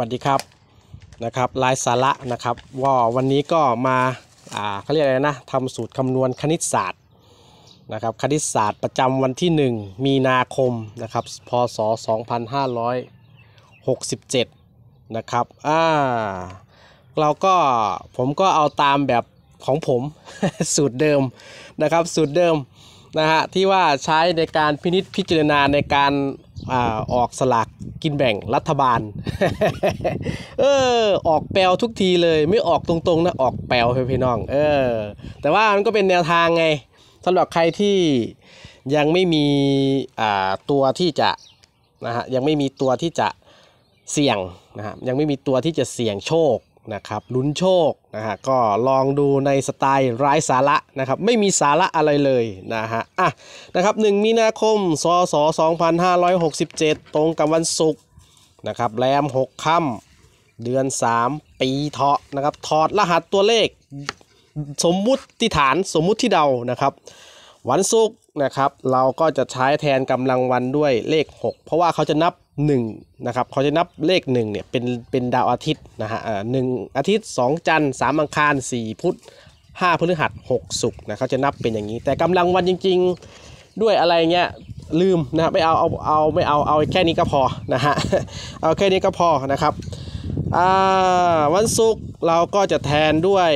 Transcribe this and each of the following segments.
วัสดีครับนะครับลายสาระนะครับว่าวันนี้ก็มาอ่าเขาเรียกอะไรนะทำสูตรคำนวณคณิตศาสตร์นะครับคณิตศาสตร์ประจำวันที่ 1 มีนาคมนะครับพศ2567นะครับอ่าเราก็ผมก็เอาตามแบบของผมสูตรเดิมนะครับสูตรเดิมนะฮะที่ว่าใช้ในการพินิษพิจารณาในการออกสลากกินแบ่งรัฐบาลเออออกแปลทุกทีเลย ไม่ออกตรงๆนะ ออกแปลพี่น้องเออแต่ว่ามันก็เป็นแนวทางไงสำหรับใครที่ยังไม่มีตัวที่จะนะฮะยังไม่มีตัวที่จะเสี่ยงนะฮะยังไม่มีตัวที่จะเสี่ยงโชคนะครับลุ้นโชคนะฮะก็ลองดูในสไตล์ไร้สาระนะครับไม่มีสาระอะไรเลยนะฮะอ่ะนะครับ1มีนาคมสอสอ2567 ตรงกับวันศุกร์นะครับแรม6ค่ำเดือน 3 ปีเถาะนะครับถอดรหัสตัวเลข สมมุติฐานสมมุติที่เดานะครับวันศุกร์นะครับเราก็จะใช้แทนกำลังวันด้วยเลข 6 เพราะว่าเขาจะนับ1นะครับเขาจะนับเลข1เนี่ยเป็นเป็นดาวอาทิตย์นะฮะหนึ่งอาทิตย์2จันทร์3อังคาร4พุธ5พฤหัส6ศุกร์นะเขาจะนับเป็นอย่างนี้ แต่กำลังวันจริง ๆ ด้วยอะไรเงี้ยลืมนะไม่เอาเอาเอาไม่เอาเอาแค่นี้ก็พอนะฮะเอาแค่นี้ก็พอนะครับวันศุกร์เราก็จะแทนด้วย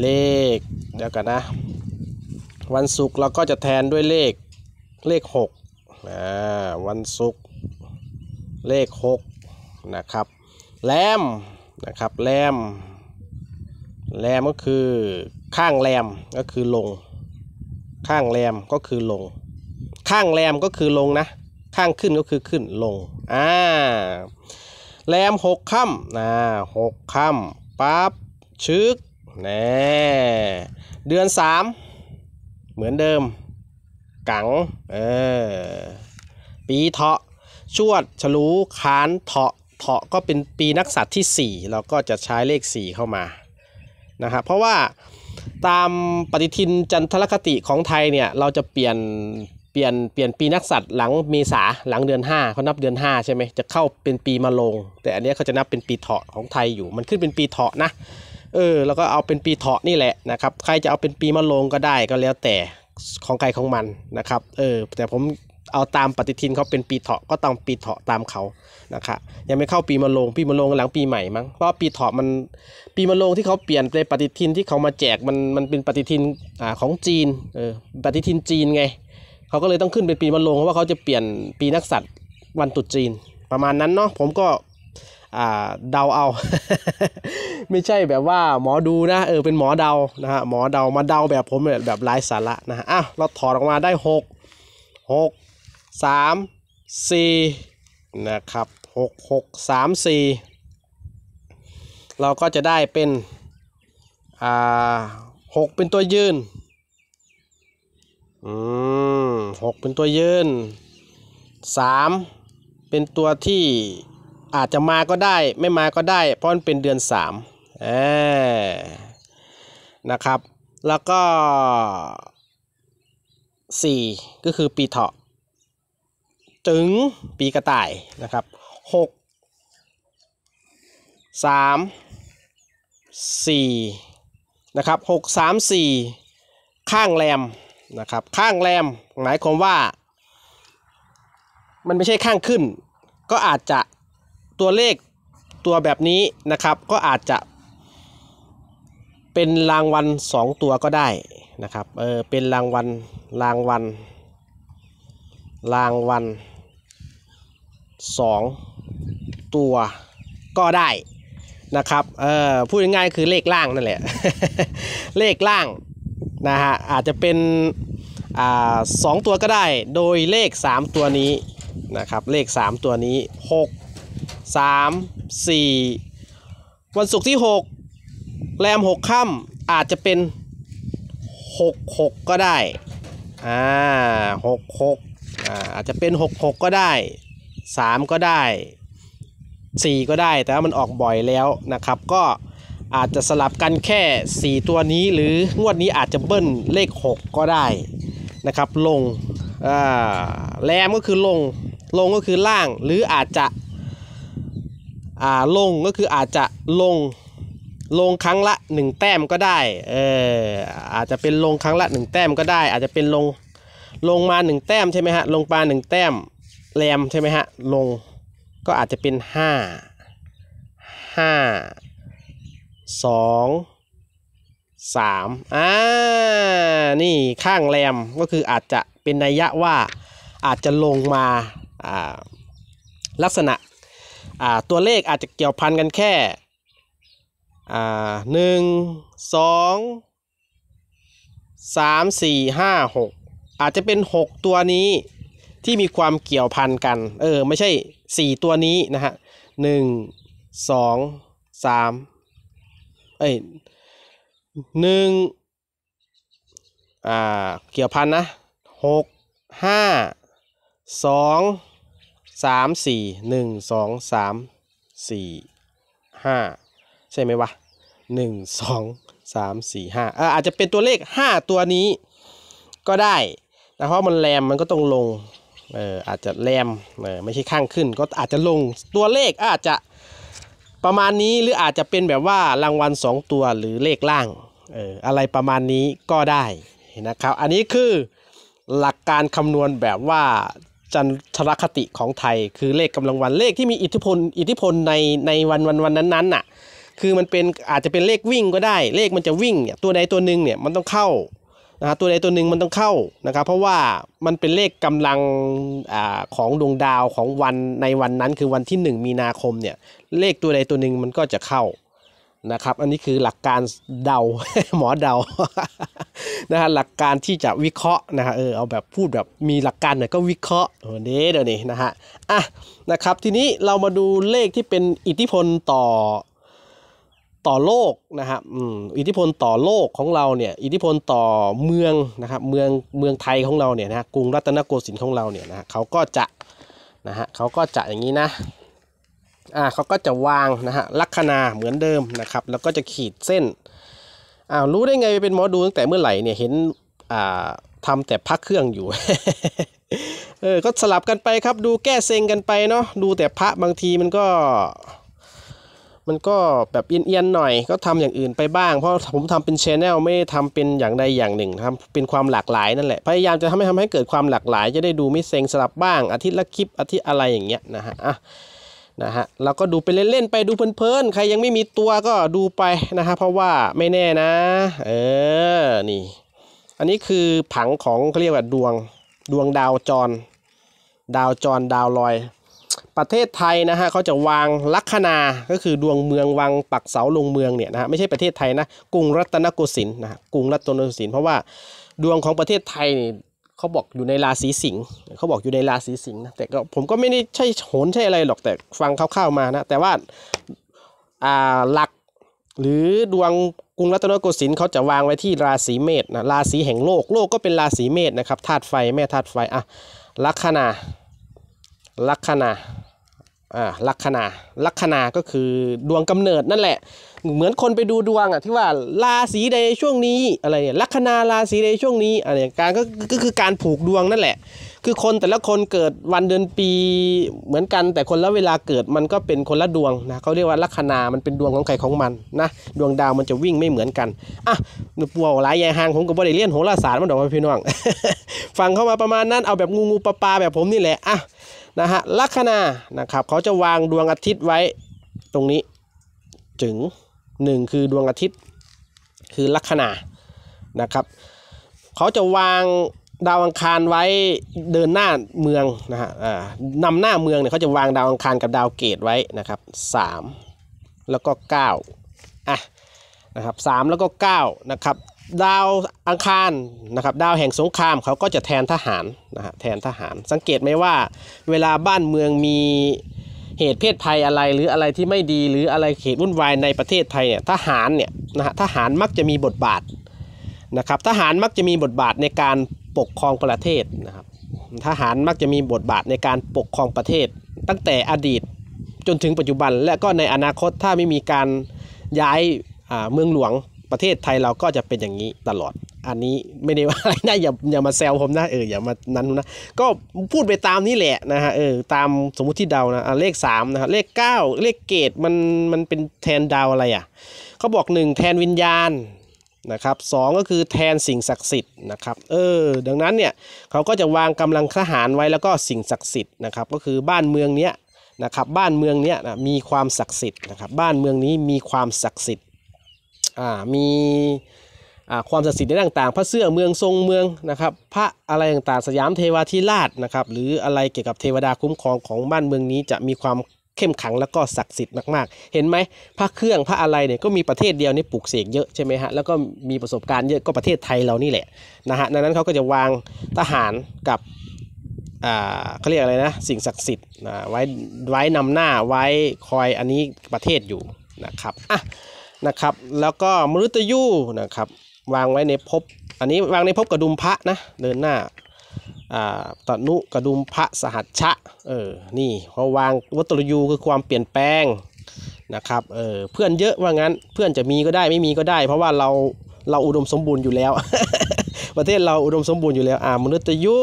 เลขเดี๋ยวกันนะวันศุกร์เราก็จะแทนด้วยเลขเลข6วันศุกร์เลขหกนะครับแรมนะครับแรมแรมก็คือข้างแรมก็คือลง ข้างแรมก็คือลง ข้างแรมก็คือลงนะ ข้างขึ้นก็คือขึ้นลงอ่าแรมหกค่ำนะหกค่ำปั๊บชึกแน่เดือนสามเหมือนเดิมกังเออปีเถาะชวดฉลูคานเถาะเถาะก็เป็นปีนักษัตร์ที่ 4 เราก็จะใช้เลข 4 เข้ามา นะครับเพราะว่าตามปฏิทินจันทรคติของไทยเนี่ย เราจะเปลี่ยน เปลี่ยน เปลี่ยนปีนักษัตร์หลังเมษาหลังเดือน 5เขานับเดือน 5 ใช่ไหมจะเข้าเป็นปีมาลง แต่อันนี้เขาจะนับเป็นปีเถาะของไทยอยู่ มันขึ้นเป็นปีเถาะนะ เออ แล้วก็เอาเป็นปีเถาะนี่แหละนะครับ ใครจะเอาเป็นปีมาลงก็ได้ก็แล้วแต่ของใครของมันนะครับ เออ แต่ผมเอาตามปฏิทินเขาเป็นปีเถาะก็ต้องปีเถาะตามเขานะคะ ยังไม่เข้าปีมะโรงปีมะโรงหลังปีใหม่มั้ง เพราะปีเถาะมันปีมะโรงที่เขาเปลี่ยนในปฏิทินที่เขามาแจกมันมันเป็นปฏิทินอ่าของจีนเออปฏิทินจีนไง เขาก็เลยต้องขึ้นเป็นปีมะโรงเพราะว่าเขาจะเปลี่ยนปีนักสัตว์วันตรุษจีน ประมาณนั้นเนาะ ผมก็เดาเอา ไม่ใช่แบบว่าหมอดูนะเออเป็นหมอเดานะฮะหมอเดามาเดาแบบผมแบบไร้สาระนะฮะอ้าวเราถอดออกมาได้หกหกสามสี่นะครับหกหกสามสี่เราก็จะได้เป็น อ่าหกเป็นตัวยืน อืมหกเป็นตัวยืนสามเป็นตัวที่อาจจะมาก็ได้ไม่มาก็ได้เพราะมันเป็นเดือนสามนะครับแล้วก็สี่ก็คือปีเถาะถึง ปี กระต่าย นะครับหกสามสี่นะครับหกสามสี่ข้างแรมนะครับ ข้างแรมหมายความว่า มันไม่ใช่ข้างขึ้นก็อาจจะตัวเลขตัวแบบนี้นะครับก็อาจจะเป็นรางวัล2ตัวก็ได้นะครับเออเป็นรางวัลรางวัลรางวัล2 ตัวก็ได้นะครับเอ่อพูดง่ายๆคือเลขล่างนั่นแหละเลขล่างนะฮะอาจจะเป็นอ่าสองตัวก็ได้ โดยเลข 3 ตัวนี้นะครับเลข3ตัวนี้6 3 4 วันศุกร์ที่ 6 แรม6ค่ำอาจจะเป็น 66 ก็ได้อ่า66อ่าอาจจะเป็น 66 ก็ได้สามก็ได้สี่ก็ได้แต่ว่ามันออกบ่อยแล้วนะครับก็อาจจะสลับกันแค่ 4 ตัวนี้ หรืองวดนี้อาจจะเบิ้ลเลข 6 ก็ได้นะครับลงแรมก็คือลงลงก็คือล่าง หรืออาจจะลงก็คืออาจจะลงลงครั้งละ1แต้มก็ได้เอออาจจะเป็นลงครั้งละ 1 แต้มก็ได้อาจจะเป็นลงลงมา 1 แต้มใช่ไหมฮะลงปลา1แต้มแรมใช่ไหมฮะ ลง ก็อาจจะเป็นห้าห้าสองสามอ่านี่ข้างแรมก็คืออาจจะเป็นนัยยะว่าอาจจะลงมา อ่า ลักษณะ อ่า ตัวเลขอาจจะเกี่ยวพันกันแค่อ่าหนึ่งสองสามสี่ห้าหกอาจจะเป็นหกตัวนี้ที่มีความเกี่ยวพันกัน เออ ไม่ใช่ 4 ตัวนี้นะฮะหนึ่งสองสามเอ้ยหนึ่งอ่า เกี่ยวพันนะหกห้าสองสามสี่หนึ่งสองสามสี่ห้าใช่ไหมวะหนึ่งสองสามสี่ห้าอาจจะเป็นตัวเลขห้าตัวนี้ก็ได้ แต่เพราะมันแรมมันก็ต้องลงเอออาจจะแรมเออไม่ใช่ข้างขึ้นก็อาจจะลงตัวเลขอาจจะประมาณนี้หรืออาจจะเป็นแบบว่ารางวัล 2 ตัวหรือเลขล่างเอออะไรประมาณนี้ก็ได้นะครับอันนี้คือหลักการคำนวณแบบว่า จันทรคติของไทยคือเลขกำลังวันเลขที่มีอิทธิพลอิทธิพลในในวันวันวันนั้นน่ะคือมันเป็นอาจจะเป็นเลขวิ่งก็ได้ เลขมันจะวิ่งเนี่ย ตัวใดตัวหนึ่งเนี่ยมันต้องเข้านะตัวใดตัวหนึ่งมันต้องเข้านะครับเพราะว่ามันเป็นเลขกำลังอของดวงดาวของวันในวันนั้นคือวันที่ 1 มีนาคมเนี่ยเลขตัวใดตัวหนึ่งมันก็จะเข้านะครับอันนี้คือหลักการเดาหมอเดานะฮะหลักการที่จะวิเคราะห์นะฮะเออเอาแบบพูดแบบมีหลักการเนี่ยก็วิเคราะห์เดเดี๋ยวนี้นะฮะอ่ะนะครับทีนี้เรามาดูเลขที่เป็นอิทธิพลต่อต่อโลกนะครับอิทธิพลต่อโลกของเราเนี่ยอิทธิพลต่อเมืองนะครับเมืองเมืองไทยของเราเนี่ยนะกรุงรัตนโกสินทร์ของเราเนี่ยนะเขาก็จะนะฮะเขาก็จะอย่างนี้นะอ่าเขาก็จะวางนะฮะลัคนาเหมือนเดิมนะครับ แล้วก็จะขีดเส้นอ้าวรู้ได้ไงเป็นหมอดูตั้งแต่เมื่อไหร่เนี่ยเห็นอ่าทำแต่พักเครื่องอยู่เออก็สลับกันไปครับดูแก้เซ็งกันไปเนาะดูแต่พระบางทีมันก็มันก็แบบเอียนๆหน่อยก็ทำอย่างอื่นไปบ้าง เพราะผมทำเป็นชแนลไม่ทำเป็นอย่างใดอย่างหนึ่งทำเป็นความหลากหลายนั่นแหละพยายามจะทำให้ทำให้เกิดความหลากหลาย จะได้ดูไม่เซ็งสลับบ้างอาทิตย์ละคลิปอาทิตย์อะไรอย่างเงี้ยนะฮะอ่ะนะฮะเราก็ดูไปเล่นๆ ไปดูเพลินๆ ใครยังไม่มีตัวก็ดูไปนะฮะเพราะว่าไม่แน่นะเออนี่อันนี้คือผังของเขาเรียกว่าดวงดวงดาวจรดาวจรดาวลอยประเทศไทยนะฮะเขาจะวางลัคนาก็คือดวงเมืองวางปักเสาลงเมืองเนี่ยนะฮะไม่ใช่ประเทศไทยนะกรุงรัตนโกสินทร์นะกรุงรัตนโกสินทร์เพราะว่าดวงของประเทศไทยนี่เขาบอกอยู่ในราศีสิงห์เขาบอกอยู่ในราศีสิงห์นะแต่ก็ผมก็ไม่ได้ใช่โหนใช่อะไรหรอกแต่ฟังคร่าวๆมานะแต่ว่าอ่าหลักหรือดวงกรุงรัตนโกสินทร์เขาจะวางไว้ที่ราศีเมษนะราศีแห่งโลกโลกก็เป็นราศีเมษนะครับธาตุไฟแม่ธาตุไฟอ่ะลัคนาลัคนาลัคนาลัคนาก็คือดวงกำเนิดนั่นแหละ เหมือนคนไปดูดวงอ่ะที่ว่าราศีใดช่วงนี้อะไรเนี่ยลัคนาราศีใดช่วงนี้อะไรการก็ก็คือการผูกดวงนั่นแหละ คือคนแต่ละคนเกิดวันเดือนปีเหมือนกันแต่คนละเวลาเกิดมันก็เป็นคนละดวงนะเขาเรียกว่าลัคนามันเป็นดวงของใครของมันนะดวงดาวมันจะวิ่งไม่เหมือนกันอ่ะหนูปัวหลายยายหางผมกับบริเลียนโหราศาสตร์มันดอกไม้พี่น้องฟังเข้ามาประมาณนั้นเอาแบบงูงูปลาปลาแบบผมนี่แหละอ่ะนะฮะลัคนานะครับเขาจะวางดวงอาทิตย์ไว้ตรงนี้ ถึงหนึ่งคือดวงอาทิตย์ คือลัคนานะครับเขาจะวางดาวอังคารไว้เดินหน้าเมืองนะฮะนำหน้าเมืองเนี่ยเขาจะวางดาวอังคารกับดาวเกตไว้นะครับสามแล้วก็เก้าอ่ะนะครับสามแล้วก็เก้านะครับดาวอังคารนะครับดาวแห่งสงครามเขาก็จะแทนทหารนะฮะแทนทหาร สังเกตไหมว่า เวลาบ้านเมืองมีเหตุเพศภัยอะไรหรืออะไรที่ไม่ดีหรืออะไรเหตุวุ่นวายในประเทศไทยเนี่ยทหารเนี่ยนะฮะทหารมักจะมีบทบาทนะครับทหารมักจะมีบทบาทในการปกครองประเทศนะครับทหารมักจะมีบทบาทในการปกครองประเทศ ตั้งแต่อดีตจนถึงปัจจุบัน และก็ในอนาคตถ้าไม่มีการย้ายเมืองหลวงประเทศไทยเราก็จะเป็นอย่างนี้ตลอด อันนี้ไม่ได้ว่าอะไรนะอย่าอย่ามาแซวผมนะเอออย่ามานั้นนะ ก็พูดไปตามนี้แหละนะฮะเออตามสมมุติที่เดานะเลข3นะครับเลข9 เลขเกตมันมันเป็นแทนดาวอะไรอ่ะเขาบอก1แทนวิญญาณ นะครับสก็คือแทนสิ่งศักดิ์สิทธิ์นะครับเออดังนั้นเนี่ยเขาก็จะวางกำลังทหารไว้แล้วก็สิ่งศักดิ์สิทธิ์นะครับก็คือบ้านเมืองเนี้ยนะครับบ้านเมืองเนี้ยนะมีความศักดิ์สิทธิ์นะครับบ้านเมืองนี้มีความศักดิ์สิทธิ์มีความศักดิ์สิทธิ์ในต่างๆ พระเสื้อเมืองทรงเมืองนะครับ พระอะไรต่างๆสยามเทวาธิราชนะครับหรืออะไรเกี่ยวกับเทวดาคุ้มครองของบ้านเมืองนี้จะมีความเข้มขังแล้วก็ศักดิ์สิทธิ์มากๆ เห็นไหมพระเครื่องพระอะไรเนี่ยก็มีประเทศเดียวนี่ปลูกเสกเยอะใช่ไหมฮะ แล้วก็มีประสบการณ์เยอะก็ประเทศไทยเรานี่แหละนะฮะดังนั้นเขาก็จะวางทหารกับเขาเรียกอะไรนะสิ่งศักดิ์สิทธิ์ไว้ไว้นำหน้าไว้คอยอันนี้ประเทศอยู่นะครับอ่ะนะครับแล้วก็มฤตยูนะครับวางไว้ในภพอันนี้วางในภพกระดุมพระนะเดินหน้าตนุกระดุมพระสหัชชะเออนี่พอวางวัตรยูคือความเปลี่ยนแปลงนะครับเออเพื่อนเยอะว่างั้นเพื่อนจะมีก็ได้ไม่มีก็ได้ เพราะว่าเราเราอุดมสมบูรณ์อยู่แล้ว ประเทศเราอุดมสมบูรณ์อยู่แล้วอ่ามนุษย์ยู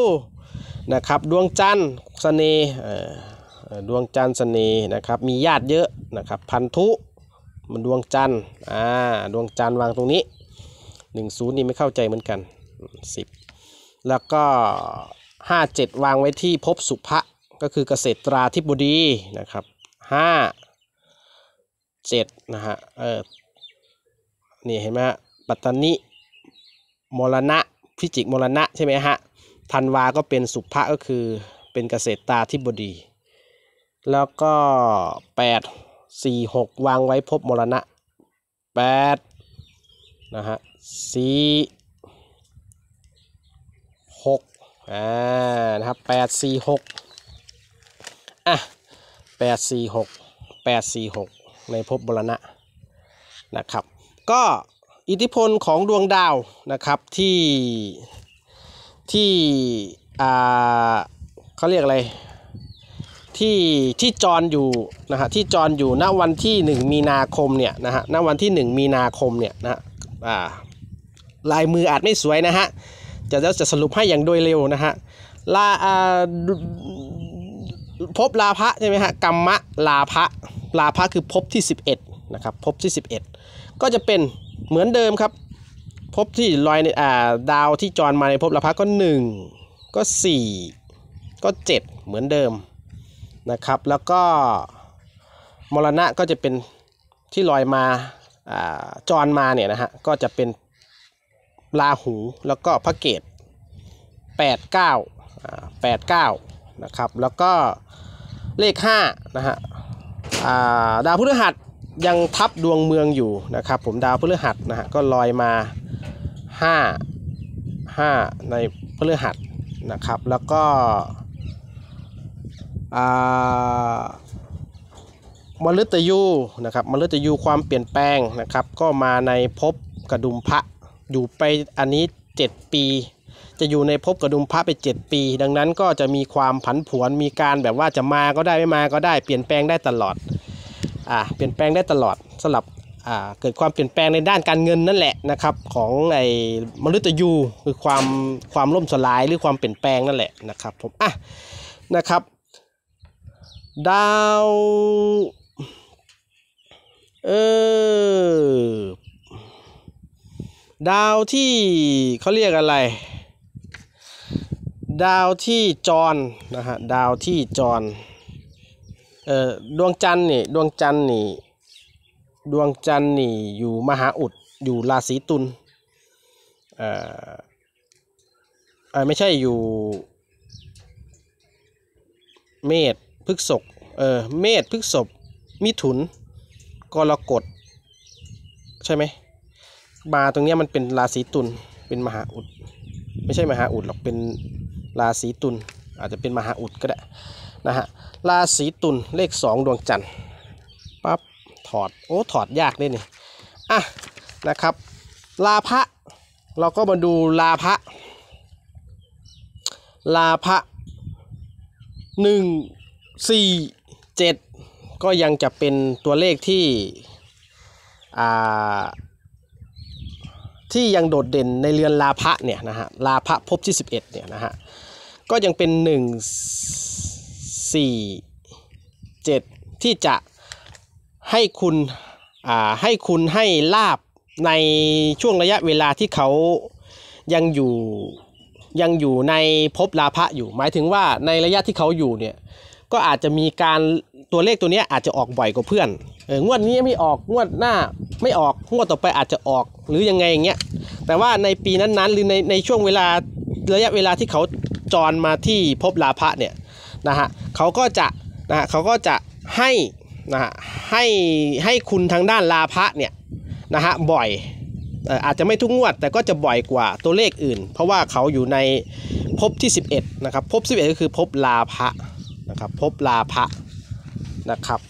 นะครับดวงจันทร์เสน่ห์ดวงจันทร์เสน่ห์นะครับมีญาติเยอะนะครับพันธุมันดวงจันทร์ อ่า ดวงจันทร์วางตรงนี้หนึ่งศูนย์นี่ไม่เข้าใจเหมือนกันสิบแล้วก็ห้าเจ็ดวางไว้ที่พบสุภะ ก็คือเกษตราธิบดีนะครับห้าเจ็ดนะฮะ เออ นี่เห็นไหมฮะปัตตานิมรณะ พิจิกมรณะ ใช่ไหมฮะ ธันวาก็เป็นสุภะ ก็คือเป็นเกษตราธิบดี แล้วก็แปดสี่หกวางไว้พบมรณะแปดนะฮะสี่หกอ่านะครับแปดสี่หกอ่ะแปดสี่หกแปดสี่หกในพบมรณะนะครับ ก็อิทธิพลของดวงดาวนะครับที่ที่อ่าเขาเรียกอะไรที่ที่จนอยู่นะฮะ ที่จอนอยู่ ณ วันที่ 1 มีนาคมเนี่ยนะฮะ ณ วันที่ 1 มีนาคมเนี่ยนะฮะลายมืออาจ ไม่ สวยนะฮะ จะจะจะสรุปให้อย่างโดยเร็วนะฮะลาอ่าพบลาภะใช่ไหมฮะ กรรมะลาภะ ลาภะคือพบที่ 11 นะครับ พบที่ 11 ก็จะเป็นเหมือนเดิมครับ พบที่ลอยในอ่าดาวที่จอนมาในพบลาภะก็ 1 ก็ 4 ก็ 7 เหมือนเดิมนะครับแล้วก็มรณะก็จะเป็นที่ลอยมาอจรมาเนี่ยนะฮะก็จะเป็นลาหูแล้วก็พระเกต8 9 8 9นะครับ แล้วก็เลข5นะฮะดาวพฤหัสยังทับดวงเมืองอยู่นะครับผมดาวพฤหัสนะฮะก็ลอยมา 5 5 ในพฤหัสนะครับแล้วก็มฤตยูนะครับมฤตยูความเปลี่ยนแปลงนะครับ ก็มาในภพกระดุมพระอยู่ไปอันนี้ 7 ปี จะอยู่ในภพกระดุมพระไป 7 ปี ดังนั้นก็จะมีความผันผวนมีการแบบว่าจะมาก็ได้ไม่มาก็ได้เปลี่ยนแปลงได้ตลอด อ่าเปลี่ยนแปลงได้ตลอดสลับอ่า เกิดความเปลี่ยนแปลงในด้านการเงินนั่นแหละนะครับ ของไอ้มฤตยู คือความความล่มสลายหรือความเปลี่ยนแปลงนั่นแหละนะครับผมอ่ะนะครับดาว เออดาวที่เขาเรียกอะไร ดาวที่จรนะฮะ ดาวที่จรเอ่อ ดวงจันทร์นี่ ดวงจันทร์นี่ ดวงจันทร์นี่ อยู่มหาอุดอยู่ราศีตุลเอ่อไม่ใช่อยู่เมษพฤกษกเออเมษพฤกษบมิถุนกรกฎใช่ไหมมาตรงนี้มันเป็นราศีตุล เป็นมหาอุด ไม่ใช่มหาอุดหรอก เป็นราศีตุล อาจจะเป็นมหาอุดก็ได้ นะฮะ ราศีตุลเลข 2 ดวงจันทร์ ปั๊บ ถอด โอ้ ถอดยากเลยนี่ อ่ะ นะครับ ลาภะเราก็มาดูลาภะลาภะหนึ่งสี่เจ็ดก็ยังจะเป็นตัวเลขที่ที่ยังโดดเด่นในเรือนลาพะเนี่ยนะฮะลาพะภพที่11เนี่ยนะฮะก็ยังเป็น 1 4 7 ที่จะให้คุณให้คุณให้ลาบในช่วงระยะเวลาที่เขายังอยู่ยังอยู่ในภพลาภะอยู่หมายถึงว่าในระยะที่เขาอยู่เนี่ยก็อาจจะมีการตัวเลขตัวนี้อาจจะออกบ่อยกว่าเพื่อนเอองวดนี้ไม่ออก งวดหน้าไม่ออก งวดต่อไปอาจจะออกหรือยังไงอย่างเงี้ย แต่ว่าในปีนั้นๆหรือในในช่วงเวลาระยะเวลาที่เขาจรมาที่พบลาภะเนี่ยนะฮะเขาก็จะนะฮะเขาก็จะให้นะฮะให้ให้คุณทางด้านลาภะเนี่ยนะฮะบ่อยอาจจะไม่ทุกงวดแต่ก็จะบ่อยกว่าตัวเลขอื่น เพราะว่าเขาอยู่ในภพที่11นะครับภพ11 ก็คือภพลาภะนะครับพบลาภะนะครับ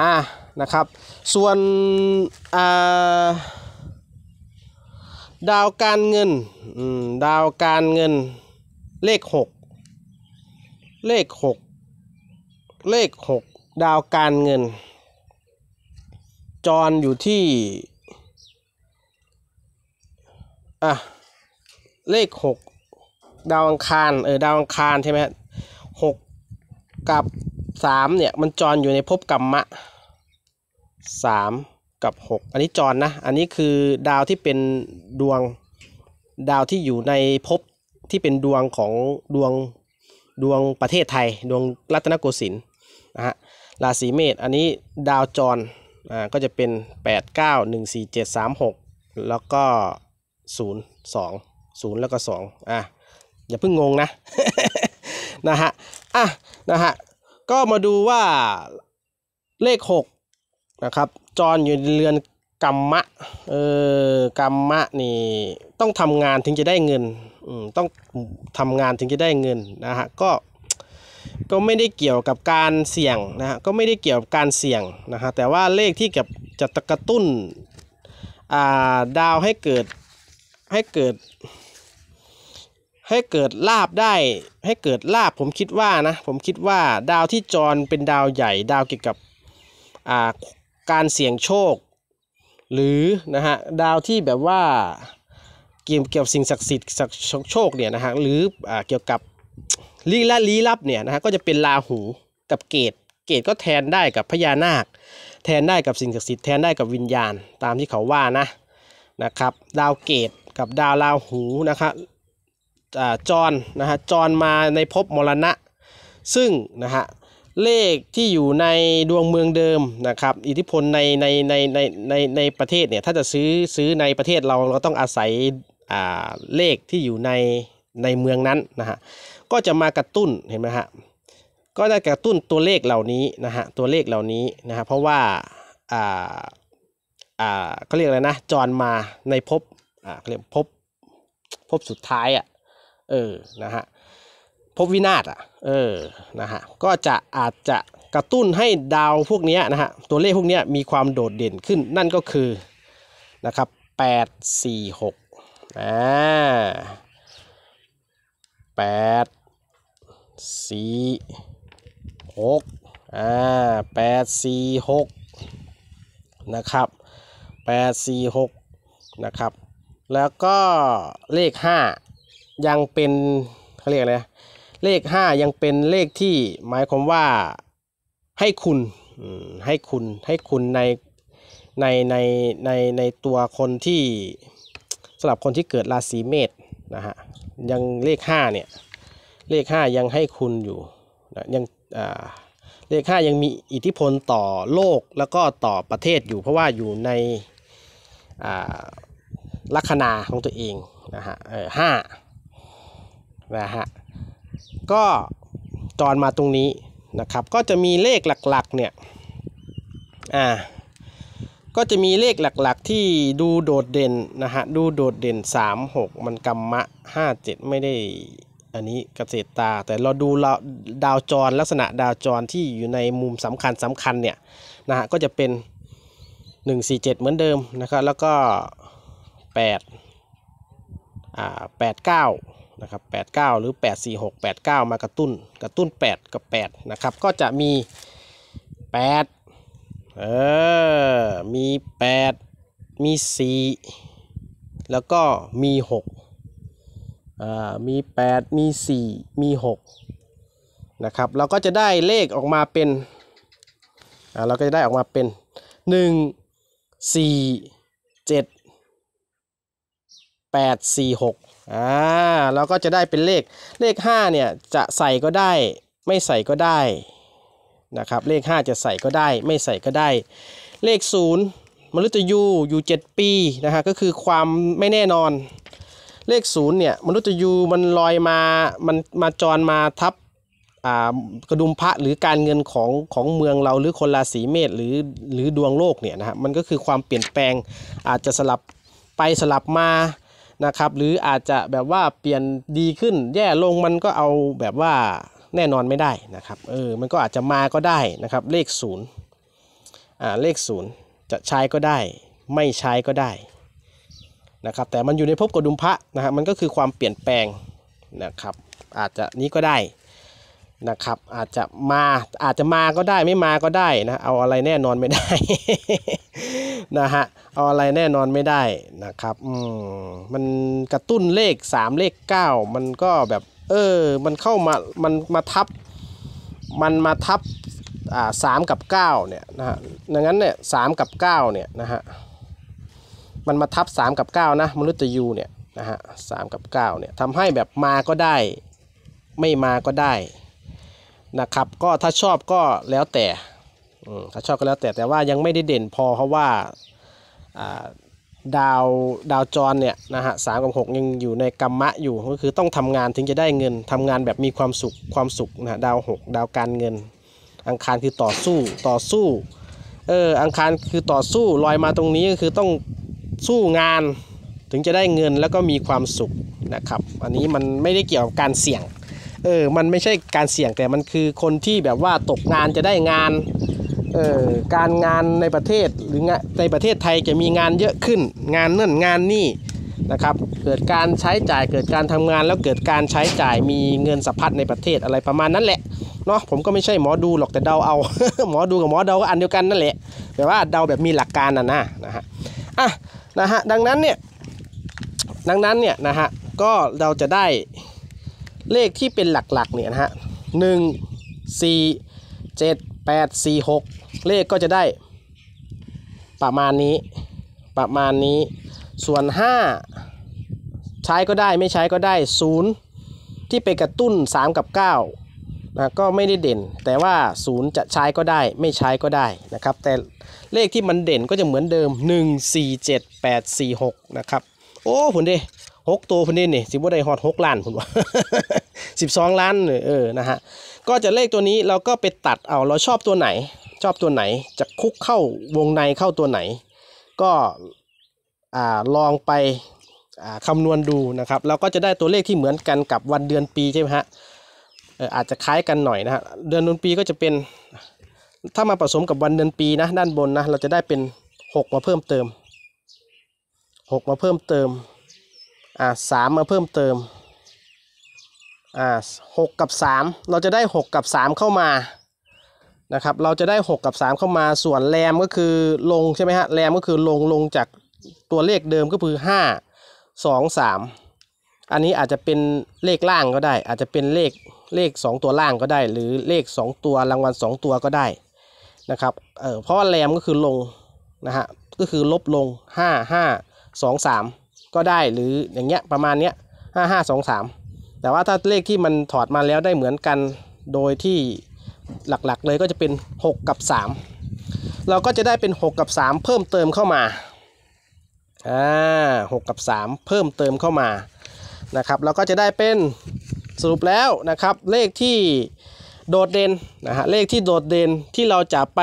อ่านะครับ ส่วน ดาวการเงินดาวการเงินเลข 6 เลข 6 เลข 6 ดาวการเงินจอนอยู่ที่อ่ะเลข 6 ดาวอังคารเออดาวอังคาร ใช่ไหมฮะหกกับสามเนี่ยมันจรอยู่ในภพกรรมะสามกับหกอันนี้จรนะอันนี้คือดาวที่เป็นดวง ดาวที่อยู่ในภพที่เป็นดวงของดวง ดวงประเทศไทย ดวงรัตนโกสินทร์นะฮะราศีเมษอันนี้ดาวจรอ่าก็จะเป็น 8 9 1 4 7 3 6 แล้วก็ 0 2 0 แล้วก็2 อ่ะ อย่าเพิ่งงงนะ นะฮะอ่ะ นะฮะ ก็มาดูว่าเลข 6 นะครับจรอยู่ในเรือนกรรมะเออกรรมะนี่ต้องทำงานถึงจะได้เงินต้องทำงานถึงจะได้เงินนะฮะก็ก็ไม่ได้เกี่ยวกับการเสี่ยงนะฮะก็ไม่ได้เกี่ยวกับการเสี่ยงนะฮะแต่ว่าเลขที่กับจะกระตุ้นอ่าดาวให้เกิดให้เกิดให้เกิดลาบได้ให้เกิดลาบผมคิดว่านะผมคิดว่าดาวที่จรเป็นดาวใหญ่ ดาวเกี่ยวกับาการเสี่ยงโชค หรือนะฮะดาวที่แบบว่าเกี่ยวเกี่ยวสิ่งศักดิ์สิทธิ์ศักดิ์โชคเนี่ยนะฮะหรืออเกี่ยวกับลี้ละลี้ลับเนี่ยนะฮะก็จะเป็นลาหูกับเกต เกตก็แทนได้กับพญานาค แทนได้กับสิ่งศักดิ์สิทธิ์แทนได้กับวิญญาณตามที่เขาว่านะนะครับ ดาวเกตกับดาวลาหูนะครับจอนนะฮะจอนมาในภพมรณะ ซึ่งนะฮะเลขที่อยู่ในดวงเมืองเดิมนะครับอิทธิพลในในในในในในประเทศเนี่ยถ้าจะซื้อซื้อในประเทศเราเราต้องอาศัยอ่าเลขที่อยู่ในในเมืองนั้นนะฮะก็จะมากระตุ้นเห็นไหมฮะก็จะกระตุ้นตัวเลขเหล่านี้นะฮะตัวเลขเหล่านี้นะฮะเพราะว่าอ่าอ่าเขาเรียกอะไรนะจอนมาในภพอ่าเขาเรียกภพภพสุดท้ายอ่ะเออ นะฮะ พบวินาศอ่ะ เออ นะฮะ ก็จะอาจจะกระตุ้นให้ดาวพวกนี้นะฮะ ตัวเลขพวกนี้มีความโดดเด่นขึ้น นั่นก็คือ นะครับแปดสี่หกอ่าแปดสี่หกอ่าแปดสี่หกนะครับแปดสี่หกนะครับ แล้วก็เลขห้ายัง เป็นเขาเรียกอะไร เลขห้ายังเป็นเลขที่หมายความว่าให้คุณให้คุณให้คุณในในในใน ในตัวคนที่สำหรับคนที่เกิดราศีเมษนะฮะยังเลขห้าเนี่ยเลขห้ายังให้คุณอยู่นะยังเลขห้ายังมีอิทธิพลต่อโลกแล้วก็ต่อประเทศอยู่เพราะว่าอยู่ในลัคนาของตัวเองนะฮะห้านะฮะ ก็จอนมาตรงนี้ นะครับ ก็จะมีเลขหลัก ๆ เนี่ย อ่า ก็จะมีเลขหลัก ๆ ที่ดูโดดเด่นนะฮะ ดูโดดเด่น 3 6 มันกรรมะ 5 7 ไม่ได้ อันนี้เกษตรตา แต่เราดูเราดาวจร ลักษณะดาวจร ที่อยู่ในมุมสำคัญสำคัญ เนี่ย นะฮะ ก็จะเป็น 147 เหมือนเดิม นะครับ แล้วก็8อ่า89นะครับ89 หรือ 846 89 มากระตุ้นกระตุ้น 8 กับ8นะครับก็จะมี8เออมี 8 มี 4 แล้วก็มี6อ่ามี 8 มี 4 มี6นะครับเราก็จะได้เลขออกมาเป็นอ่าเราก็จะได้ออกมาเป็น 1 4 7 8 4 6อ่าเราก็จะได้เป็นเลข เลข5เนี่ยจะใส่ก็ได้ไม่ใส่ก็ได้นะครับเลข 5 จะใส่ก็ได้ ไม่ใส่ก็ได้ เลข 0มนุษย์ยูอยู่7ปีนะฮะก็คือความไม่แน่นอนเลข0เนี่ยมนุษย์ยูมันลอยมามันมาจรมาทับกระดุมพระหรือการเงินของของเมืองเราหรือคนราศีเมษหรือหรือดวงโลกเนี่ยนะฮะมันก็คือความเปลี่ยนแปลงอาจจะสลับไปสลับมานะครับหรืออาจจะแบบว่าเปลี่ยนดีขึ้นแย่ลงมันก็เอาแบบว่าแน่นอนไม่ได้นะครับเออมันก็อาจจะมาก็ได้นะครับ เลขศูนย์อ่าเลขศูนย์จะใช้ก็ได้ไม่ใช้ก็ได้นะครับแต่มันอยู่ในภพกดุมพระนะฮะมันก็คือความเปลี่ยนแปลงนะครับ อาจจะนี้ก็ได้นะครับ อาจจะมาอาจจะมาก็ได้ไม่มาก็ได้นะเอาอะไรแน่นอนไม่ได้นะฮะเอาอะไรแน่นอนไม่ได้นะครับ อืม มันกระตุ้นเลข 3 เลข 9 มันก็แบบเออมันเข้ามา มันมาทับ มันมาทับอ่าสามกับ9เนี่ยนะฮะดังนั้นเนี่ยสามกับ9เนี่ยนะฮะ มันมาทับ 3 กับ9นะมนุษย์ยูเนี่ยนะฮะสามกับ9เนี่ยทำให้แบบมาก็ได้ไม่มาก็ได้นะครับก็ถ้าชอบก็แล้วแต่ถ้าชอบก็แล้วแต่แต่ว่ายังไม่ได้เด่นพอเพราะว่าดาวดาวจรเนี่ยนะฮะสามกับหกยังอยู่ในกรรมะอยู่ก็คือต้องทำงานถึงจะได้เงินทำงานแบบมีความสุขความสุขนะดาวหกดาวการเงิน อังคารคือต่อสู้ต่อสู้ เออ อังคารคือต่อสู้ลอยมาตรงนี้ก็คือต้องสู้งานถึงจะได้เงินแล้วก็มีความสุขนะครับอันนี้มันไม่ได้เกี่ยวกับการเสี่ยงเออ มันไม่ใช่การเสี่ยงแต่มันคือคนที่แบบว่าตกงานจะได้งานการงานในประเทศหรือในประเทศไทยจะมีงานเยอะขึ้นงานนั่นงานนี่นะครับเกิดการใช้จ่ายเกิดการทำงานแล้วเกิดการใช้จ่ายมีเงินสะพัดในประเทศอะไรประมาณนั้นแหละเนาะผมก็ไม่ใช่หมอดูหรอกแต่เดาเอาหมอดูกับหมอเดาก็อันเดียวกันนั่นแหละแต่ว่าเดาแบบมีหลักการนะนะนะฮะอ่ะนะฮะดังนั้นเนี่ยดังนั้นเนี่ยนะฮะก็เราจะได้เลขที่เป็นหลัก ๆ เนี่ยนะฮะหนึ่งสี่เจ็ดแปดสี่หกเลขก็จะได้ประมาณนี้ ประมาณนี้ ส่วน 5 ใช้ก็ได้ไม่ใช้ก็ได้ 0 ที่ไปกระตุ้น 3 กับ9นะก็ไม่ได้เด่น แต่ว่า0จะใช้ก็ได้ ไม่ใช้ก็ได้นะครับ แต่เลขที่มันเด่นก็จะเหมือนเดิม 1 4 7 8 4 6นะครับ โอ้ผลเด้หกตัวผุ่นนี่นี่สิบ่ได้อดหกล้านผมว่าสิบสองล้านเออนะฮะ ก็จะเลขตัวนี้เราก็ไปตัดเอาเราชอบตัวไหนชอบตัวไหนจะคุกเข้าวงในเข้าตัวไหน ก็ลองไปคำนวณดูนะครับเราก็จะได้ตัวเลขที่เหมือนกันกับวันเดือนปีใช่ไหมฮะอาจจะคล้ายกันหน่อยนะฮะเดือนปีก็จะเป็น ถ้ามาผสมกับวันเดือนปีนะด้านบนนะเราจะได้เป็น 6 มาเพิ่มเติม 6 มาเพิ่มเติมอ่าสามมาเพิ่มเติมอ่าหกับ 3 เราจะได้ 6 กับ 3 เข้ามานะครับเราจะได้ 6 กับ 3 เข้ามาส่วนแรมก็คือลงใช่ไหมฮะแรมก็คือลงลงจากตัวเลขเดิมก็คือ 5 2 3 อันนี้อาจจะเป็นเลขล่างก็ได้ อาจจะเป็นเลขเลข2ตัวล่างก็ได้ หรือเลข 2 ตัวรางวัล2ตัวก็ได้นะครับเออเพราะว่าแรมก็คือลงนะฮะก็คือลบลง 5 5 2 3 ก็ได้หรืออย่างเงี้ยประมาณเนี้ย5 5 2 3 แต่ว่าถ้าเลขที่มันถอดมาแล้วได้เหมือนกันโดยที่หลัก ๆ เลย ก็จะเป็น 6 กับ 3 เราก็จะได้เป็น 6 กับ 3 เพิ่มเติมเข้ามา อ่าหกับ 3 เพิ่มเติมเข้ามา นะครับ เราก็จะได้เป็น สรุปแล้วนะครับ เลขที่โดดเด่นนะฮะเลขที่โดดเด่นที่เราจะไป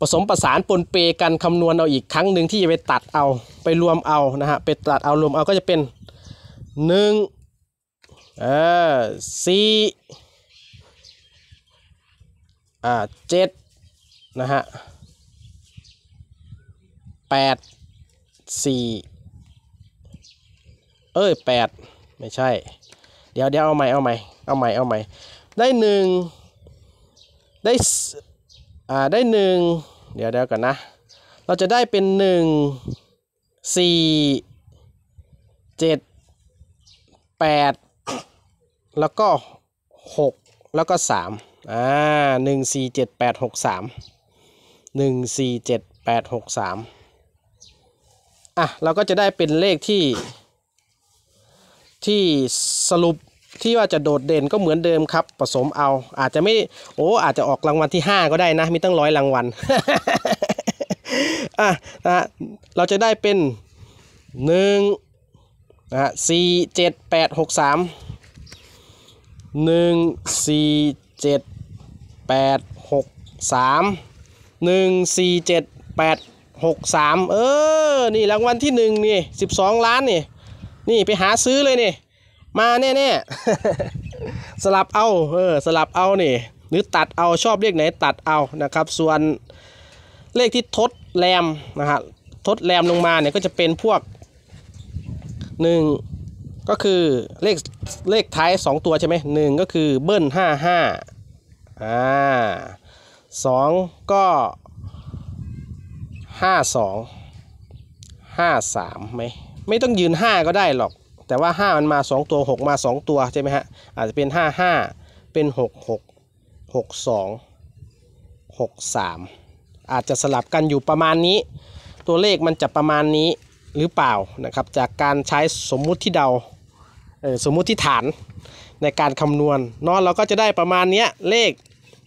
ผสมประสานปนเปกันคำนวณเอาอีกครั้งหนึ่งที่จะไปตัดเอาไปรวมเอานะฮะไปตัดเอารวมเอาก็จะเป็น1เออ4อ่าเจ็ดนะฮะแปดสี่เอ้ยแปดไม่ใช่ เดี๋ยวเดี๋ยวเอาใหม่เอาใหม่เอาใหม่เอาใหม่ได้หนึ่งได้อ่าได้หนึ่งเดี๋ยวเดี๋ยวก่อนนะ เราจะได้เป็นหนึ่งสี่เจ็ดแปดแล้วก็หกแล้วก็สามอ่าหนึ่งสี่เจ็ดแปดหกสามหนึ่งสี่เจ็ดแปดหกสามอ่ะ เราก็จะได้เป็นเลขที่ ที่สรุปที่ว่าจะโดดเด่นก็เหมือนเดิมครับ ผสมเอาอาจจะไม่โอ้อาจจะออกรางวัลที่ 5 ก็ได้นะมีตั้งร้อยรางวัลอ่ะนะเราจะได้เป็นหนึ่งนะสี่เจ็ดแปดหกสามหนึ่งสี่เจ็ด8 6 3 1 4 7 8 6 3เออ นี่รางวัลที่1นี่12 ล้านนี่นี่ไปหาซื้อเลยนี่มาแน่ๆสลับเอาเออสลับเอานี่หรือตัดเอาชอบเลขไหนตัดเอานะครับ ส่วนเลขที่ทดแรมนะฮะทดแรมลงมาเนี่ยก็จะเป็นพวก 1 ก็คือเลขเลขท้าย 2 ตัวใช่ไหมหนึ่งก็คือเบิ้ลห้าห้าอ่าสองก็ห้าสองห้าสามไหมไม่ต้องยืนห้าก็ได้หรอก แต่ว่าห้ามันมาสองตัวหกมาสองตัวใช่ไหมฮะ อาจจะเป็นห้าห้าเป็นหกหกหกสองหกสามอาจจะสลับกันอยู่ประมาณนี้ ตัวเลขมันจะประมาณนี้หรือเปล่านะครับจากการใช้สมมุติที่เดาสมมุติที่ฐานในการคำนวณเนาะเราก็จะได้ประมาณนี้เลข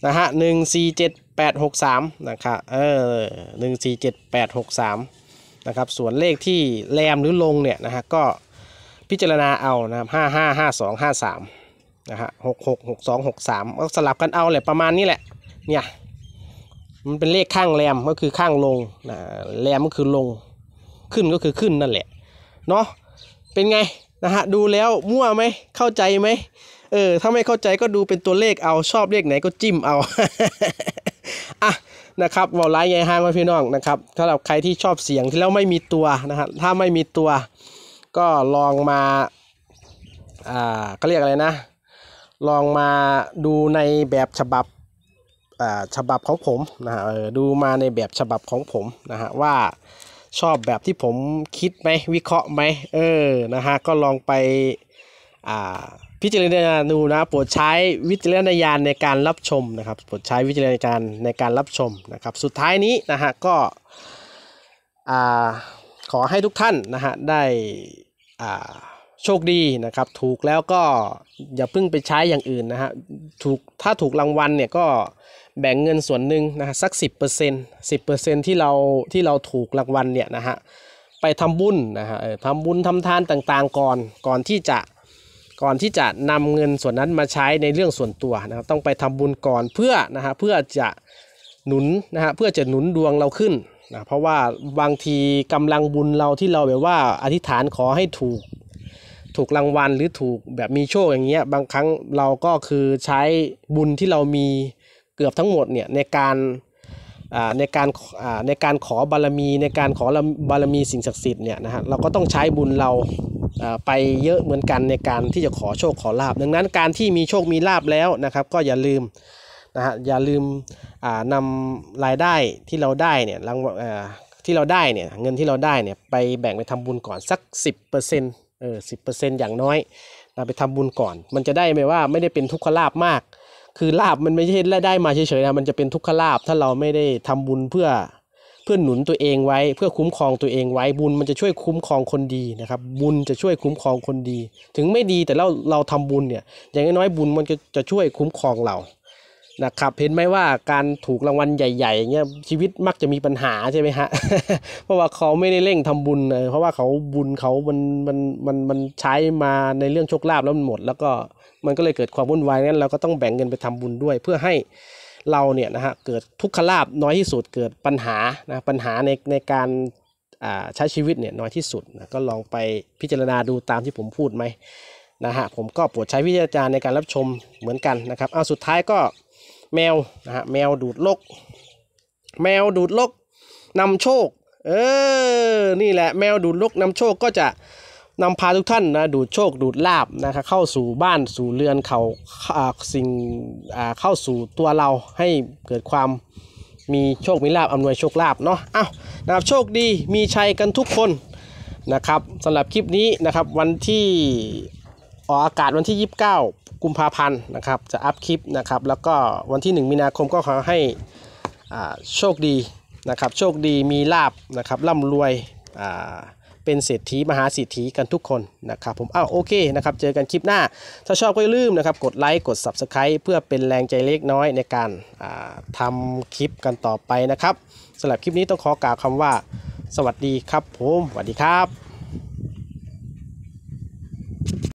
นะฮะหนึ่งสี่เจ็ดแปดหกสามนะครับเออหนึ่งสี่เจ็ดแปดหกสามนะครับส่วนเลขที่แรมหรือลงเนี่ยนะฮะก็พิจารณาเอานะครับห้าห้าห้าสองห้าสามนะฮะหกหกหกสองหกสามก็สลับกันเอาแหละประมาณนี้แหละเนี่ยมันเป็นเลขข้างแรมก็คือข้างลงนะแรมก็คือลงขึ้นก็คือขึ้นนั่นแหละเนาะเป็นไงนะฮะดูแล้วมั่วไหมเข้าใจไหมเออถ้าไม่เข้าใจก็ดูเป็นตัวเลขเอาชอบเลขไหนก็จิ้มเอา อ่ะนะครับวอลไลน์ยาห้างไว้พี่น้องนะครับสำหรับใครที่ชอบเสียงที่แล้วไม่มีตัวนะฮะถ้าไม่มีตัว ก็ลองมา อ่าเขาเรียกอะไรนะลองมาดูในแบบฉบับ อ่าฉบับของผมนะฮะดูมาในแบบฉบับของผมนะฮะว่าชอบแบบที่ผมคิดไหมวิเคราะห์ไหมเออนะฮะ ก็ลองไปอ่าพิจารณาดูนะโปรดใช้วิจารณญาณในการรับชมนะครับ โปรดใช้วิจารณญาณในการรับชมนะครับ สุดท้ายนี้นะฮะ ก็ขอให้ทุกท่านนะฮะได้โชคดีนะครับ ถูกแล้วก็อย่าเพิ่งไปใช้อย่างอื่นนะฮะ ถูกถ้าถูกรางวัลเนี่ยก็แบ่งเงินส่วนหนึ่งนะฮะสัก 10% 10%ที่เราที่เราถูกรางวัลเนี่ยนะฮะไปทำบุญนะฮะทำบุญทำทานต่างๆ ก่อนก่อนที่จะก่อนที่จะนำเงินส่วนนั้นมาใช้ในเรื่องส่วนตัวนะครับต้องไปทำบุญก่อนเพื่อนะฮะเพื่อจะหนุนนะฮะเพื่อจะหนุนดวงเราขึ้นนะเพราะว่าบางทีกำลังบุญเราที่เราแบบว่าอธิษฐานขอให้ถูก ถูกรางวัลหรือถูกแบบมีโชคอย่างเงี้ยบางครั้งเราก็คือใช้บุญที่เรามีเกือบทั้งหมดเนี่ยในการในการในการขอบารมีในการขอบารมีสิ่งศักดิ์สิทธิ์เนี่ยนะฮะเราก็ต้องใช้บุญเราไปเยอะเหมือนกันในการที่จะขอโชคขอลาบดังนั้นการที่มีโชคมีลาบแล้วนะครับ ก็อย่าลืมนะฮะอย่าลืมนำรายได้ที่เราได้ เนี่ยรางที่เราได้เนี่ยเงินที่เราได้เนี่ยไปแบ่งไปทำบุญก่อนสัก 10%เออสิอย่างน้อยนะไปทำบุญก่อน มันจะได้ไหมว่าไม่ได้เป็นทุกขลาบมาก คือลาบมันไม่ใช่ได้มาเฉยๆนะมันจะเป็นทุกขลาบถ้าเราไม่ได้ทำบุญเพื่อเพื่อหนุนตัวเองไว้เพื่อคุ้มครองตัวเองไว้บุญมันจะช่วยคุ้มครองคนดีนะครับ บุญจะช่วยคุ้มครองคนดี ถึงไม่ดีแต่เราเราทำบุญเนี่ย อย่างน้อยบุญมันจะจะช่วยคุ้มครองเรานะครับ เห็นไหมว่าการถูกรางวัลใหญ่ ๆเงี้ยชีวิตมักจะมีปัญหาใช่ไหมฮะ เพราะว่าเขาไม่ได้เร่งทำบุญเลยเพราะว่าเขาบุญเขา มัน มัน มัน มันใช้มาในเรื่องโชคลาภแล้วมันหมด แล้วก็มันก็เลยเกิดความวุ่นวายนั้น เราก็ต้องแบ่งเงินไปทำบุญด้วย เพื่อให้เราเนี่ยนะฮะเกิดทุกขลาบน้อยที่สุดเกิดปัญหานะปัญหาในในการใช้ชีวิตเนี่ยน้อยที่สุดนะก็ลองไปพิจารณาดูตามที่ผมพูดไหมนะฮะผมก็โปรดใช้วิจารณ์ในการรับชมเหมือนกันนะครับเอาสุดท้ายก็แมวนะฮะแมวดูดลก แมวดูดลกนำโชคเออนี่แหละแมวดูดลกนำโชคก็จะนำพาทุกท่านนะดูดโชคดูดลาบนะครับเข้าสู่บ้านสู่เรือนเขาสิ่งเข้าสู่ตัวเราให้เกิดความมีโชคมีลาบอำนวยโชคลาบเนาะเอ้านะครับโชคดีมีชัยกันทุกคนนะครับสำหรับคลิปนี้นะครับวันที่ออกอากาศวันที่ 29 กุมภาพันธ์นะครับจะอัพคลิปนะครับแล้วก็วันที่ 1 มีนาคมก็ขอให้โชคดีนะครับโชคดีมีลาบนะครับร่ำรวยอ่าเป็นเศรษฐีมหาเศรษฐีกันทุกคนนะครับผมอ้าวโอเคนะครับเจอกันคลิปหน้าถ้าชอบก็อย่าลืมนะครับ กดไลค์กด Subscribe เพื่อเป็นแรงใจเล็กน้อยในการทำคลิปกันต่อไปนะครับสำหรับคลิปนี้ต้องขอกล่าวคำว่า สวัสดีครับผมสวัสดีครับ